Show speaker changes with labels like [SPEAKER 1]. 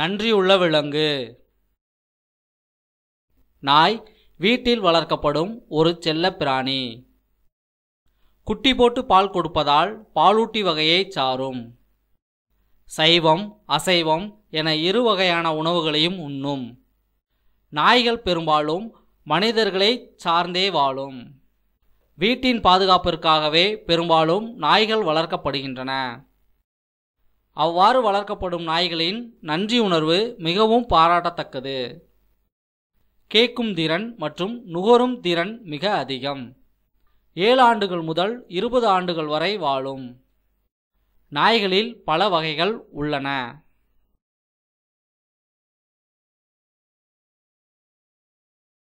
[SPEAKER 1] நன்றியுள்ள விலங்கு நாய் வீட்டில் வளர்க்கப்படும் ஒரு செல்ல பிராணி குட்டி போட்டு பால் கொடுப்பதால் பாலூட்டி வகையை சாரும் சைவம் அசைவம் என இரு வகையான உணவுகளையும் உண்ணும் நாய்கள் பெரும்பாலும் மனிதர்களை சார்ந்தே வாழும் வீட்டின் பாதுகாப்பிற்காகவே பெரும்பாலும் நாய்கள் வளர்க்கப்படுகின்றன அவ்வாறு வளர்க்கப்படும் நாய்களின் நன்றி உணர்வு மிகவும் பாராட்டத்தக்கது கேட்கும் திறன் மற்றும் நுகரும் திறன் மிக அதிகம் ஏழு ஆண்டுகள் முதல் இருபது ஆண்டுகள் வரை வாழும் நாய்களில் பல வகைகள் உள்ளன